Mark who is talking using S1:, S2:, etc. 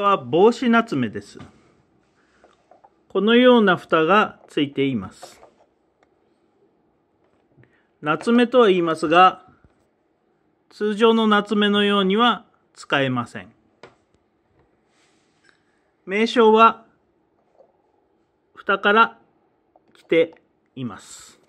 S1: は帽子夏目です。このような蓋がついています。夏目とは言いますが、通常の夏目のようには使えません。名称は蓋から
S2: 来ています。